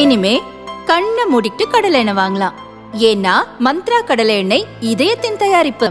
இனிமே கண்ணை மூடிட்டு கடலை எண்ணெய் வாங்கலாம் ஏன்னா மந்த்ரா கடலை எண்ணெய் இதயத்தின் தயாரிப்பு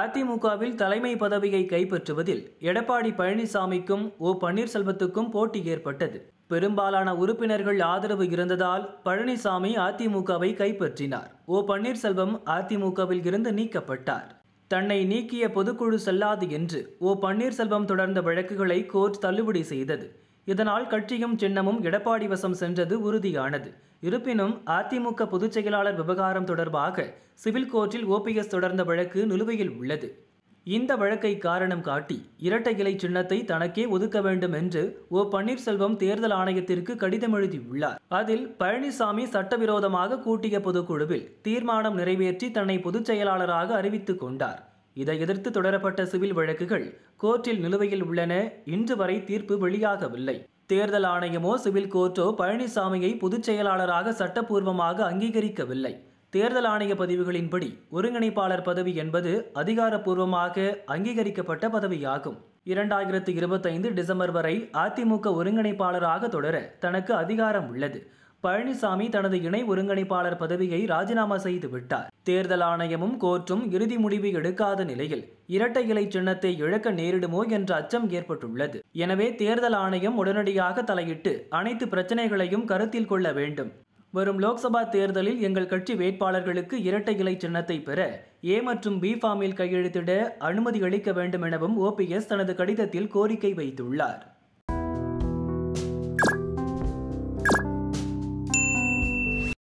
அதிமுகவில் தலைமை பதவியை கைப்பற்றுவதில் எடப்பாடி பழனிசாமிக்கும் ஓ பன்னீர்செல்வத்துக்கும் போட்டி ஏற்பட்டது பெரும்பாலான உறுப்பினர்கள் ஆதரவு இருந்ததால் பழனிசாமி அதிமுகவை கைப்பற்றினார் ஓ பன்னீர்செல்வம் அதிமுகவில் இருந்து நீக்கப்பட்டார் தன்னை நீக்கிய பொதுக்குழு செல்லாது என்று ஓ பன்னீர்செல்வம் தொடர்ந்த வழக்குகளை கோர்ட் தள்ளுபடி செய்தது இதனால் கட்சியும் சின்னமும் எடப்பாடி வசம் சென்றது உறுதியானது இருப்பினும் அதிமுக பொதுச் செயலாளர் விவகாரம் தொடர்பாக சிவில் கோர்ட்டில் ஓபிஎஸ் தொடர்ந்த வழக்கு நிலுவையில் உள்ளது இந்த வழக்கை காரணம் காட்டி இரட்டை இலை சின்னத்தை தனக்கே ஒதுக்க வேண்டும் என்று ஓ பன்னீர்செல்வம் தேர்தல் ஆணையத்திற்கு கடிதம் எழுதியுள்ளார் அதில் பழனிசாமி சட்டவிரோதமாக கூட்டிய பொதுக்குழுவில் தீர்மானம் நிறைவேற்றி தன்னை பொதுச் செயலாளராக அறிவித்துக் கொண்டார் இதை எதிர்த்து தொடரப்பட்ட சிவில் வழக்குகள் கோர்ட்டில் நிலுவையில் உள்ளன இன்று வரை தீர்ப்பு வெளியாகவில்லை தேர்தல் ஆணையமோ சிவில் கோர்ட்டோ பழனிசாமியை பொதுச் செயலாளராக சட்டப்பூர்வமாக அங்கீகரிக்கவில்லை தேர்தல் ஆணைய பதிவுகளின்படி ஒருங்கிணைப்பாளர் பதவி என்பது அதிகாரப்பூர்வமாக அங்கீகரிக்கப்பட்ட பதவியாகும் இரண்டாயிரத்து இருபத்தைந்து டிசம்பர் வரை அதிமுக ஒருங்கிணைப்பாளராக தொடர தனக்கு அதிகாரம் உள்ளது பழனிசாமி தனது இணை ஒருங்கிணைப்பாளர் பதவியை ராஜினாமா செய்து விட்டார் தேர்தல் ஆணையமும் கோர்ட்டும் இறுதி முடிவு எடுக்காத நிலையில் இரட்டை இலை சின்னத்தை இழக்க நேரிடுமோ என்ற அச்சம் ஏற்பட்டுள்ளது எனவே தேர்தல் ஆணையம் உடனடியாக தலையிட்டு அனைத்து பிரச்சனைகளையும் கருத்தில் கொள்ள வேண்டும் வரும் லோக்சபா தேர்தலில் எங்கள் கட்சி வேட்பாளர்களுக்கு இரட்டை இலை சின்னத்தை பெற ஏ மற்றும் பி ஃபார்மில் கையெழுத்திட அனுமதி அளிக்க வேண்டும் எனவும் ஓபிஎஸ் தனது கடிதத்தில் கோரிக்கை வைத்துள்ளார்